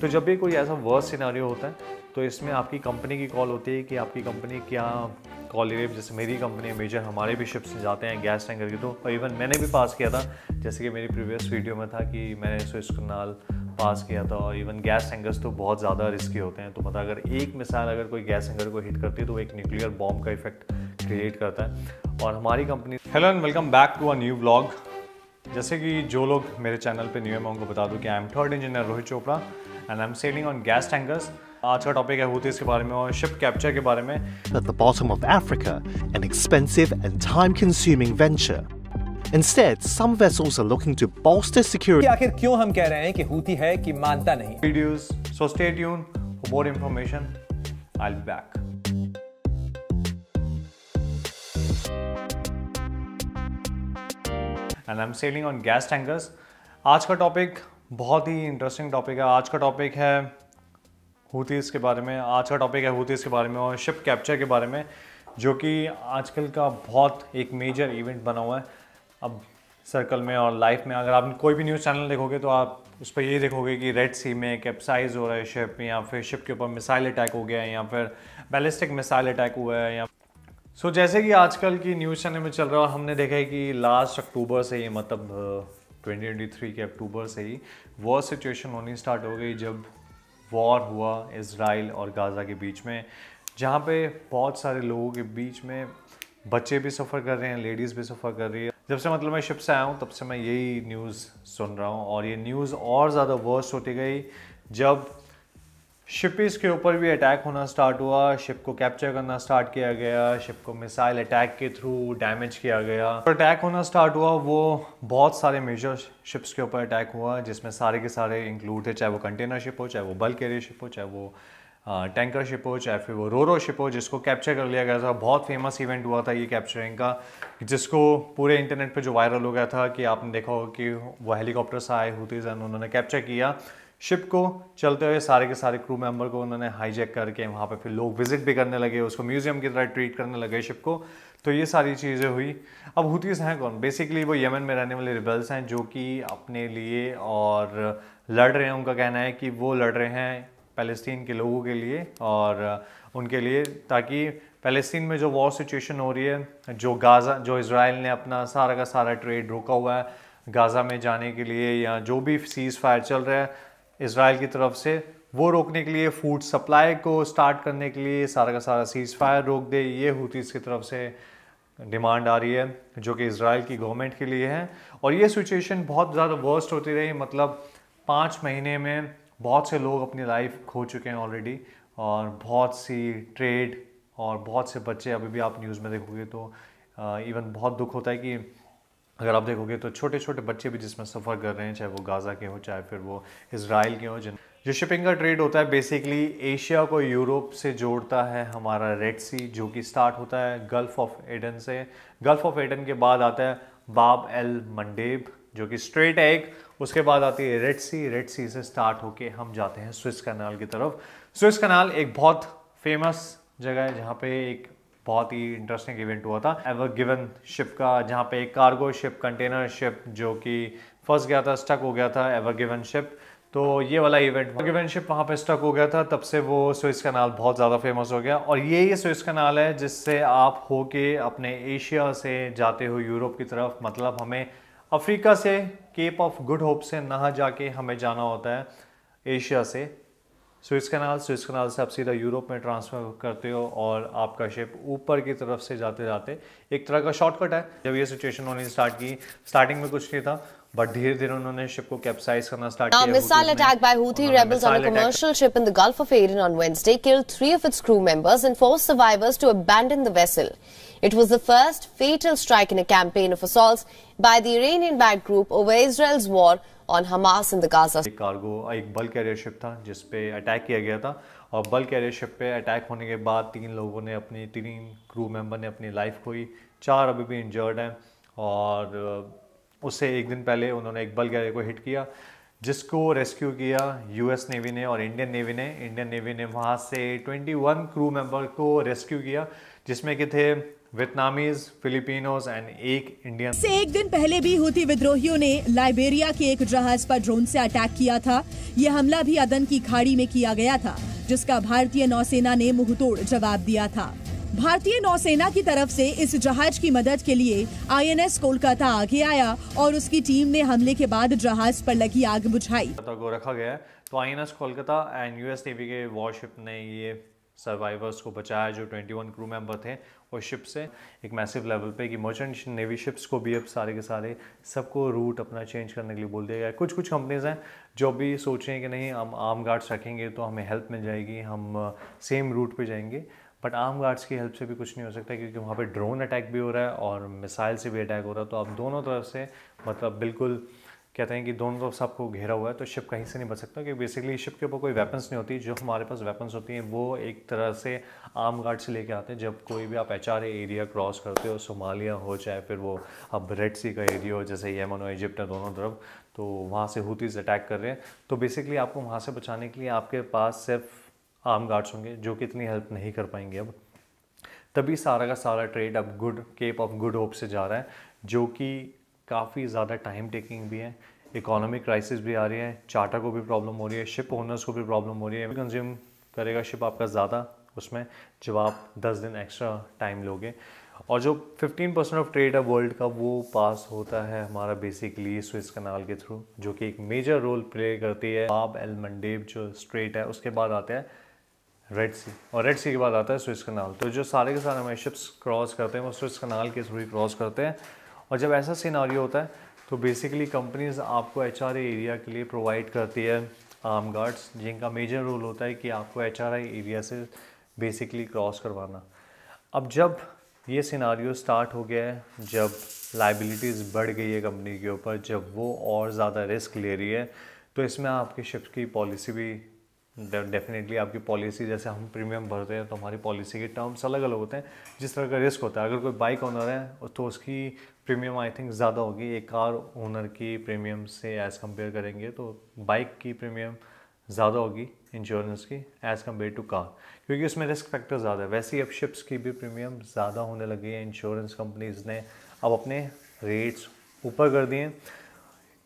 तो जब भी कोई ऐसा वर्स सिनारी होता है तो इसमें आपकी कंपनी की कॉल होती है कि आपकी कंपनी क्या कॉल ले जैसे मेरी कंपनी है मेजर हमारे भी शिप्स जाते हैं गैस टैंकर के तो और इवन मैंने भी पास किया था जैसे कि मेरी प्रीवियस वीडियो में था कि मैंने स्विस करनाल पास किया था और इवन गैस टैंकर्स तो बहुत ज़्यादा रिस्की होते हैं तो मतलब अगर एक मिसाइल अगर कोई गैस टैंकर को हिट करती है तो एक न्यूक्लियर बॉम्ब का इफेक्ट क्रिएट करता है और हमारी company hello and welcome back to a new blog जैसे कि जो लोग मेरे चैनल पे न्यू है मैं उनको बता दूं कि I am third engineer Rohit Chopra and I'm sailing on gas tankers. आज का टॉपिक है हूतीस के बारे में और शिप कैप्चर के बारे में At the bottom of Africa, an expensive and time-consuming venture. Instead, some vessels are looking to bolster security. आखिर क्यों हम कह रहे हैं कि हूती है कि मानता नहीं? Videos, so stay tuned for more information. I'll be back. And I'm sailing on gas tankers. आज का टॉपिक बहुत ही इंटरेस्टिंग टॉपिक है आज का टॉपिक है हुतीस के बारे में आज का टॉपिक है हुतीस के बारे में और शिप कैप्चर के बारे में जो कि आजकल का बहुत एक मेजर इवेंट बना हुआ है अब सर्कल में और लाइफ में अगर आप कोई भी न्यूज़ चैनल देखोगे तो आप उस पर ये देखोगे कि रेड सी में कैप्साइज हो रहा है शिप या फिर शिप के ऊपर मिसाइल अटैक हो गया है या फिर बैलिस्टिक मिसाइल अटैक हुआ है या सो so, जैसे कि आजकल की न्यूज़ चैनल में चल रहा है हमने देखा है कि लास्ट अक्टूबर से ये मतलब 2023 के अक्टूबर से ही वॉर सिचुएशन होनी स्टार्ट हो गई जब वॉर हुआ इसराइल और गाज़ा के बीच में जहाँ पे बहुत सारे लोगों के बीच में बच्चे भी सफ़र कर रहे हैं लेडीज़ भी सफ़र कर रही है जब से मतलब मैं शिप से आया हूँ तब से मैं यही न्यूज़ सुन रहा हूँ और ये न्यूज़ और ज़्यादा वर्स्ट होती गई जब शिपीज़ के ऊपर भी अटैक होना स्टार्ट हुआ शिप को कैप्चर करना स्टार्ट किया गया शिप को मिसाइल अटैक के थ्रू डैमेज किया गया तो अटैक होना स्टार्ट हुआ वो बहुत सारे मेजर शिप्स के ऊपर अटैक हुआ जिसमें सारे के सारे इंक्लूड थे चाहे वो कंटेनर शिप हो चाहे वो बल्क एरिया शिप हो चाहे वो टैंकर शिप हो चाहे फिर वो रोरो शिप हो जिसको कैप्चर कर लिया गया था बहुत फेमस इवेंट हुआ था ये कैप्चरिंग का जिसको पूरे इंटरनेट पे जो वायरल हो गया था कि आपने देखा हो कि वो हेलीकॉप्टर से आए हुतीज़ उन्होंने कैप्चर किया शिप को चलते हुए सारे के सारे क्रू मेंबर को उन्होंने हाईजेक करके वहाँ पे फिर लोग विजिट भी करने लगे उसको म्यूजियम की तरह ट्रीट करने लगे शिप को तो ये सारी चीज़ें हुई अब हुतीस हैं कौन बेसिकली वो यमन में रहने वाले रिबल्स हैं जो कि अपने लिए और लड़ रहे हैं उनका कहना है कि वो लड़ रहे हैं पैलेस्टीन के लोगों के लिए और उनके लिए ताकि पैलेस्टीन में जो वॉर सिचुएशन हो रही है जो गाज़ा जो इसराइल ने अपना सारा का सारा ट्रेड रोका हुआ है गाज़ा में जाने के लिए या जो भी सीज़ फायर चल रहा है इसराइल की तरफ से वो रोकने के लिए फूड सप्लाई को स्टार्ट करने के लिए सारा का सारा सीज फायर रोक दे ये हूतीस की तरफ से डिमांड आ रही है जो कि इसराइल की गवर्नमेंट के लिए है और ये सिचुएशन बहुत ज़्यादा वर्स्ट होती रही मतलब पाँच महीने में बहुत से लोग अपनी लाइफ खो चुके हैं ऑलरेडी और बहुत सी ट्रेड और बहुत से बच्चे अभी भी आप न्यूज़ में देखोगे तो इवन बहुत दुख होता है कि अगर आप देखोगे तो छोटे छोटे बच्चे भी जिसमें सफ़र कर रहे हैं चाहे वो गाज़ा के हो चाहे फिर वो इसराइल के हों जिन जो शिपिंग का ट्रेड होता है बेसिकली एशिया को यूरोप से जोड़ता है हमारा रेड सी जो कि स्टार्ट होता है गल्फ़ ऑफ एडन से गल्फ़ ऑफ एडन के बाद आता है बाब एल मंडेब जो कि स्ट्रेट है एक उसके बाद आती है रेड सी रेड सी से स्टार्ट होके हम जाते हैं स्विस कनाल की तरफ स्विस कनाल एक बहुत फेमस जगह है जहाँ पे एक बहुत ही इंटरेस्टिंग इवेंट हुआ था एवर गिवन शिप का जहाँ पे एक कार्गो शिप कंटेनर शिप जो कि फंस गया था स्टक हो गया था एवर गिवन शिप तो ये वाला इवेंट गिवन शिप वहाँ पे स्टक हो गया था तब से वो स्विस कनाल बहुत ज़्यादा फेमस हो गया और ये ये स्विस कनाल है जिससे आप होके अपने एशिया से जाते हो यूरोप की तरफ मतलब हमें अफ्रीका से केप ऑफ गुड होप से नहा जाके हमें जाना होता है एशिया से स्विस कनाल स्विस कनाल से आप सीधा यूरोप में ट्रांसफ़र करते हो और आपका शिप ऊपर की तरफ से जाते जाते एक तरह का शॉर्टकट है जब ये सिचुएशन उन्होंने स्टार्ट की स्टार्टिंग में कुछ नहीं था बट धीरे धीरे उन्होंने शिप को कैप्साइज करना स्टार्ट किया missile attack by Houthi rebels on a commercial ship in the gulf of Aden on Wednesday killed three of its crew members and four survivors to abandon the vessel It was the first fatal strike in a campaign of assaults by the Iranian-backed group over Israel's war on Hamas in the Gaza एक cargo एक bulk career ship था जिस पे attack किया गया था और bulk carrier ship पे अटैक होने के बाद तीन लोगों ने अपनी तीन क्रू मेंबर ने अपनी लाइफ खोई चार अभी भी इंजर्ड हैं और उससे एक दिन पहले उन्होंने एक बल कैरियर को हिट किया जिसको रेस्क्यू किया यूएस नेवी ने और इंडियन नेवी ने इंडियन नेवी ने वहाँ से 21 क्रू मेंबर को रेस्क्यू किया जिसमें कि थे वियतनामीज फिलिपिनोज एंड एक इंडियन से एक दिन पहले भी होती विद्रोहियों ने लाइबेरिया के एक जहाज पर ड्रोन से अटैक किया था यह हमला भी अदन की खाड़ी में किया गया था जिसका भारतीय नौसेना ने मुंह जवाब दिया था भारतीय नौसेना की तरफ से इस जहाज की मदद के लिए आईएनएस कोलकाता आगे आया और उसकी टीम ने हमले के बाद जहाज पर लगी आग बुझाई को रखा गया तो INS Kolkata and US navy के वॉरशिप ने ये सर्वाइवर्स को बचाया जो 21 क्रू मेंबर थे और शिप से एक मैसिव लेवल पे कि मर्चेंट नेवी शिप्स को भी अब सारे के सारे सबको रूट अपना चेंज करने के लिए बोल दिया गया है कुछ कुछ कंपनीज़ हैं जो भी सोच रहे हैं कि नहीं हम आर्म गार्ड्स रखेंगे तो हमें हेल्प मिल जाएगी हम सेम रूट पर जाएंगे बट आर्म गार्ड्स की हेल्प से भी कुछ नहीं हो सकता क्योंकि वहाँ पर ड्रोन अटैक भी हो रहा है और मिसाइल से भी अटैक हो रहा है तो आप दोनों तरफ से मतलब बिल्कुल कहते हैं कि दोनों तरफ से आपको घेरा हुआ है तो शिप कहीं से नहीं बच सकता क्योंकि बेसिकली शिप के ऊपर कोई वेपन्स नहीं होती जो हमारे पास वेपन्स होती हैं वो एक तरह से आर्म गार्ड से लेके आते हैं जब कोई भी आप एच एरिया क्रॉस करते हो सोमालिया हो चाहे फिर वो अब रेड सी का एरिया हो जैसे येमन और इजिप्ट है दोनों तरफ तो वहाँ से हूतीस अटैक कर रहे हैं तो बेसिकली आपको वहाँ से बचाने के लिए आपके पास सिर्फ आम गार्ड्स होंगे जो कि इतनी हेल्प नहीं कर पाएंगे अब तभी सारा का सारा ट्रेड अब good cape of good hope से जा रहा है जो कि काफ़ी ज़्यादा टाइम टेकिंग भी है इकोनॉमिक क्राइसिस भी आ रही है चार्टा को भी प्रॉब्लम हो रही है शिप ओनर्स को भी प्रॉब्लम हो रही है कंज्यूम करेगा शिप आपका ज़्यादा उसमें जब आप दस दिन एक्स्ट्रा टाइम लोगे और जो फिफ्टीन परसेंट ऑफ ट्रेड है वर्ल्ड का वो पास होता है हमारा बेसिकली स्विस कनाल के थ्रू जो कि एक मेजर रोल प्ले करती है बाब एल मंडेब जो स्ट्रेट है उसके बाद आते हैं रेड सी और रेड सी के बाद आता है स्विस कनाल तो जो सारे के सारे हमारे शिप्स क्रॉस करते हैं वो स्विस कनाल के थ्रू ही क्रॉस करते हैं और जब ऐसा सिनारियो होता है तो बेसिकली कंपनीज आपको एच एरिया के लिए प्रोवाइड करती है आर्म गार्ड्स जिनका मेजर रोल होता है कि आपको एच एरिया से बेसिकली क्रॉस करवाना अब जब ये सिनारी स्टार्ट हो गया है जब लाइबिलिटीज़ बढ़ गई है कंपनी के ऊपर जब वो और ज़्यादा रिस्क ले रही है तो इसमें आपकी शिफ्ट की पॉलिसी भी डेफिनेटली आपकी पॉलिसी जैसे हम प्रीमियम भरते हैं तो हमारी पॉलिसी के टर्म्स अलग अलग होते हैं जिस तरह का रिस्क होता है अगर कोई बाइक ऑनर है तो उसकी प्रीमियम आई थिंक ज़्यादा होगी एक कार ओनर की प्रीमियम से एज़ कंपेयर करेंगे तो बाइक की प्रीमियम ज़्यादा होगी इंश्योरेंस की एज़ कम्पेयर टू कार क्योंकि उसमें रिस्क फैक्टर ज़्यादा है वैसे ही अब शिप्स की भी प्रीमियम ज़्यादा होने लगी है इंश्योरेंस कंपनीज़ ने अब अपने रेट्स ऊपर कर दिए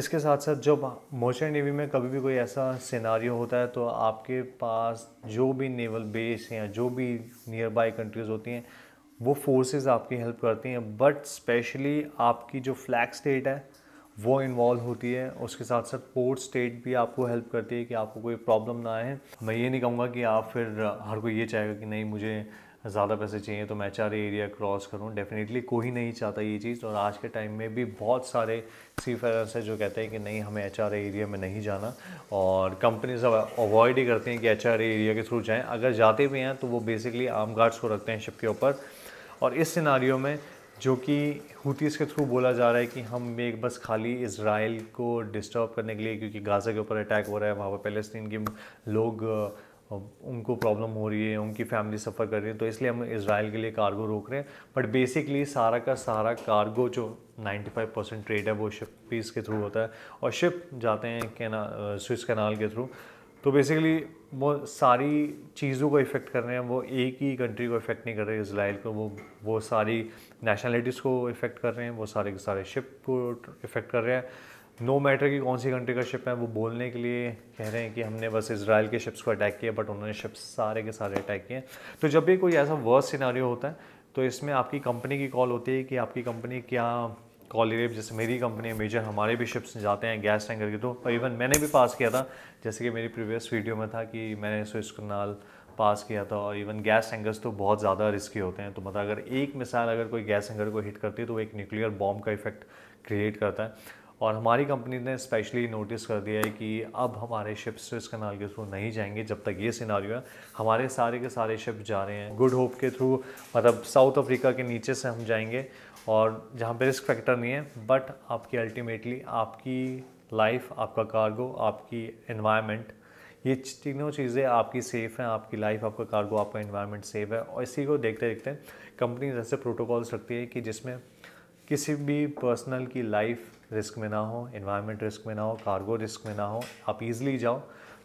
इसके साथ साथ जब मोशन नेवी में कभी भी कोई ऐसा सिनारियो होता है तो आपके पास जो भी नेवल बेस या जो भी नियर बाई कंट्रीज़ होती हैं वो फोर्सेस आपकी हेल्प करती हैं बट स्पेशली आपकी जो फ्लैग स्टेट है वो इन्वॉल्व होती है उसके साथ साथ पोर्ट स्टेट भी आपको हेल्प करती है कि आपको कोई प्रॉब्लम ना आए मैं ये नहीं कहूँगा कि आप फिर हर कोई ये चाहेगा कि नहीं मुझे ज़्यादा पैसे चाहिए तो मैं चार एरिया क्रॉस करूँ डेफिनेटली कोई नहीं चाहता ये चीज़ और आज के टाइम में भी बहुत सारे सी फेयर्स हैं जो कहते हैं कि नहीं हमें एच एरिया में नहीं जाना और कंपनीज अवॉइड ही करती हैं कि एच एरिया के थ्रू जाएँ अगर जाते भी हैं तो वो बेसिकली आम गार्ड्स को रखते हैं शिप के ऊपर और इस सिनारियों में जो कि हुतीस के थ्रू बोला जा रहा है कि हम एक बस खाली इसराइल को डिस्टर्ब करने के लिए क्योंकि गाज़ा के ऊपर अटैक हो रहा है वहाँ पर पैलेस्तीन के लोग उनको प्रॉब्लम हो रही है उनकी फैमिली सफ़र कर रही है तो इसलिए हम इसराइल के लिए कार्गो रोक रहे हैं बट बेसिकली सारा का सारा कार्गो जो 95 परसेंट ट्रेड है वो शिप पीस के थ्रू होता है और शिप जाते हैं कैना स्विस कैनाल के थ्रू तो बेसिकली वो सारी चीज़ों को इफ़ेक्ट कर रहे हैं वो एक ही कंट्री को इफ़ेक्ट नहीं कर रहे इसराइल को वो वो सारी नेशनलिटीज़ को इफ़ेक्ट कर रहे हैं वो सारे के सारे शिप को इफ़ेक्ट कर रहे हैं नो मैटर कि कौन सी कंट्री का शिप है वो बोलने के लिए कह रहे हैं कि हमने बस इसराइल के शिप्स को अटैक किया बट उन्होंने शिप्स सारे के सारे अटैक किए तो जब भी कोई ऐसा वर्स सिनारी होता है तो इसमें आपकी कंपनी की कॉल होती है कि आपकी कंपनी क्या कॉलीरेब जैसे मेरी कंपनी है मेजर हमारे भी शिप्स जाते हैं गैस टैंकर के थ्रू और इवन मैंने भी पास किया था जैसे कि मेरी प्रीवियस वीडियो में था कि मैंने स्विस कनाल पास किया था और इवन गैस टैंकर्स तो बहुत ज़्यादा रिस्की होते हैं तो मतलब अगर एक मिसाल अगर कोई गैस टैंकर को हिट करती है तो वो एक न्यूक्लियर बॉम्ब का इफेक्ट क्रिएट करता है और हमारी कंपनी ने स्पेशली नोटिस कर दिया है कि अब हमारे शिप स्विस कनाल के थ्रू नहीं जाएंगे जब तक ये सिनारियो है हमारे सारे के सारे शिप जा रहे हैं गुड होप के थ्रू मतलब साउथ अफ्रीका के नीचे से हम जाएंगे और जहाँ पे रिस्क फैक्टर नहीं है बट आपकी अल्टीमेटली आपकी लाइफ आपका कार्गो आपकी इन्वायरमेंट ये तीनों चीज़ें आपकी सेफ़ हैं आपकी लाइफ आपका कार्गो आपका इन्वायरमेंट सेफ है और इसी को देखते देखते कंपनी जैसे प्रोटोकॉल्स रखती है कि जिसमें किसी भी पर्सनल की लाइफ रिस्क में ना हो इन्वायरमेंट रिस्क में ना हो कार्गो रिस्क में ना हो आप ईजिली जाओ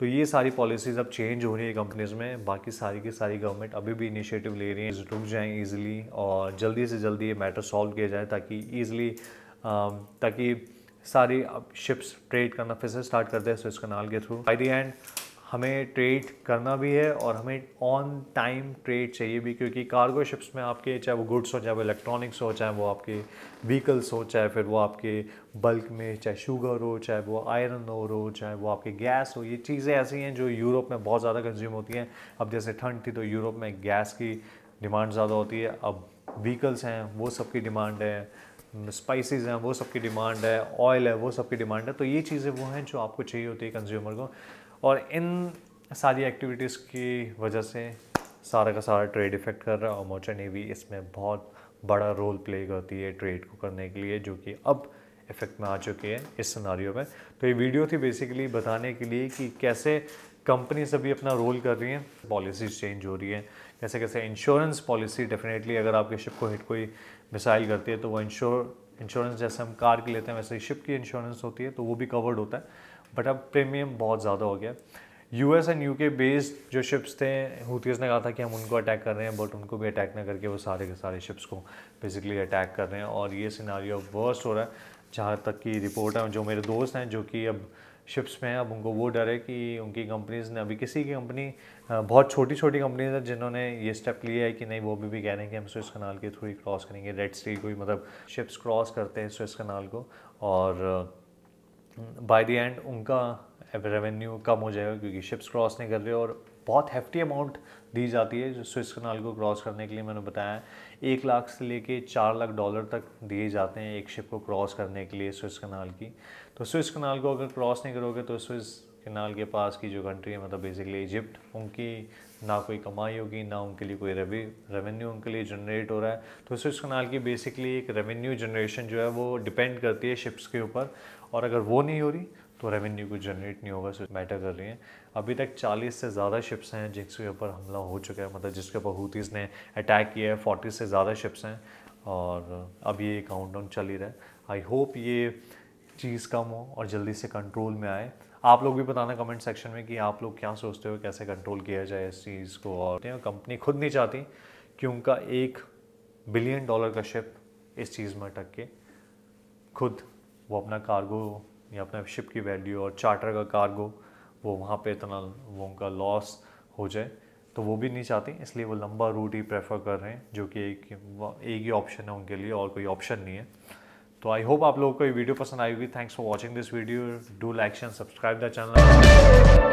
तो ये सारी पॉलिसीज़ अब चेंज हो रही है कंपनीज़ में बाकी सारी की सारी गवर्नमेंट अभी भी इनिशिएटिव ले रही है रुक जाएँ ईजिली और जल्दी से जल्दी ये मैटर सॉल्व किया जाए ताकि ईजिली ताकि सारी शिप्स ट्रेड करना फिर से स्टार्ट कर दे सुइस कनाल के थ्रू बाई दी एंड हमें ट्रेड करना भी है और हमें ऑन टाइम ट्रेड चाहिए भी क्योंकि कार्गो शिप्स में आपके चाहे वो गुड्स हो चाहे वो इलेक्ट्रॉनिक्स हो चाहे वो आपके व्हीकल्स हो चाहे फिर वो आपके बल्क में चाहे शुगर हो चाहे वो आयरन और हो चाहे वो आपके गैस हो ये चीज़ें ऐसी हैं जो यूरोप में बहुत ज़्यादा कंज्यूम होती हैं अब जैसे ठंड थी तो यूरोप में गैस की डिमांड ज़्यादा होती है अब व्हीकल्स हैं वो सबकी डिमांड है स्पाइसेस हैं वो सबकी डिमांड है ऑयल है वो सब की डिमांड है तो ये चीज़ें वो हैं जो आपको चाहिए होती है कंज्यूमर को और इन सारी एक्टिविटीज़ की वजह से सारा का सारा ट्रेड इफेक्ट कर रहा है और ने नेवी इसमें बहुत बड़ा रोल प्ले करती है ट्रेड को करने के लिए जो कि अब इफेक्ट में आ चुके हैं इस सिनारियों में तो ये वीडियो थी बेसिकली बताने के लिए कि कैसे कंपनीज अभी अपना रोल कर रही हैं पॉलिसीज चेंज हो रही हैं कैसे कैसे इंश्योरेंस पॉलिसी डेफिनेटली अगर आपके शिप को हिट कोई मिसाइल करती है तो वो इंश्योर इंश्योरेंस जैसे हम कार की लेते हैं वैसे ही शिप की इंश्योरेंस होती है तो वो भी कवर्ड होता है बट अब प्रीमियम बहुत ज़्यादा हो गया U S and U K based जो शिप्स थे हूतीस ने कहा था कि हम उनको अटैक कर रहे हैं बट उनको भी अटैक ना करके वो सारे के सारे शिप्स को बेसिकली अटैक कर रहे हैं और ये सिनारी वर्स्ट हो रहा है जहाँ तक की रिपोर्ट है जो मेरे दोस्त हैं जो कि अब शिप्स में हैं अब उनको वो डर है कि उनकी कंपनीज़ ने अभी किसी की कंपनी बहुत छोटी छोटी कंपनीज हैं जिन्होंने ये स्टेप लिया है कि नहीं वो अभी भी कह रहे हैं कि हम स्विस कनाल के थ्रू ही क्रॉस करेंगे रेड सी कोई मतलब शिप्स क्रॉस करते हैं स्विस कनाल को और बाय द एंड उनका रेवेन्यू कम हो जाएगा क्योंकि शिप्स क्रॉस नहीं कर रहे और बहुत हेफ्टी अमाउंट दी जाती है जो स्विस कनाल को क्रॉस करने के लिए मैंने बताया एक लाख से लेके चार लाख डॉलर तक दिए जाते हैं एक शिप को क्रॉस करने के लिए स्विस कनाल की तो स्विस कनाल को अगर क्रॉस नहीं करोगे तो स्विस कनाल के पास की जो कंट्री है मतलब बेसिकली इजिप्ट उनकी ना कोई कमाई होगी ना उनके लिए कोई रेवी रेवेन्यू उनके लिए जनरेट हो रहा है तो इस कनाल की बेसिकली एक रेवेन्यू जनरेशन जो है वो डिपेंड करती है शिप्स के ऊपर और अगर वो नहीं हो रही तो रेवेन्यू को जनरेट नहीं होगा सो मैटर कर रही हैं अभी तक 40 से ज़्यादा शिप्स हैं जिसके ऊपर हमला हो चुका है मतलब जिसके ऊपर हूतीस ने अटैक किया है फोर्टी से ज़्यादा शिप्स हैं और अब ये काउंट डाउन चल ही रहा है आई होप ये चीज़ कम हो और जल्दी से कंट्रोल में आए आप लोग भी बताना कमेंट सेक्शन में कि आप लोग क्या सोचते हो कैसे कंट्रोल किया जाए इस चीज़ को और कंपनी खुद नहीं चाहती कि उनका एक बिलियन डॉलर का शिप इस चीज़ में अटक के खुद वो अपना कार्गो या अपना शिप की वैल्यू और चार्टर का कार्गो वो वहाँ पे इतना वो उनका लॉस हो जाए तो वो भी नहीं चाहती इसलिए वो लंबा रूट ही प्रेफर कर रहे हैं जो कि एक एक ही ऑप्शन है उनके लिए और कोई ऑप्शन नहीं है तो आई होप आप लोगों को ये वीडियो पसंद आई होगी thanks for watching this video do like and subscribe the channel